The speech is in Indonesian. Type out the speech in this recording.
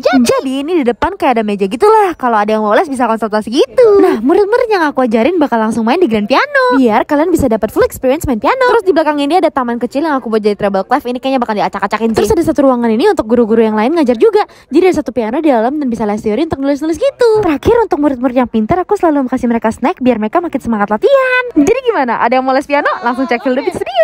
udah jadi. Jadi ini di depan kayak ada meja gitu lah. Kalau ada yang mau les bisa konsultasi gitu. Nah, murid-murid yang aku ajarin bakal langsung main di Grand Piano. Biar kalian bisa dapat full experience main piano. Terus di belakang ini ada taman kecil yang aku buat jadi treble clef. Ini kayaknya bakal diacak-acakin sih. Terus ada satu ruangan ini untuk guru-guru yang lain ngajar juga. Jadi ada satu piano di dalam dan bisa les teori untuk nulis-nulis gitu. Terakhir untuk murid-murid yang pintar aku selalu kasih mereka snack biar mereka makin semangat latihan. Jadi gimana? Ada yang mau les piano? Langsung cek dulu di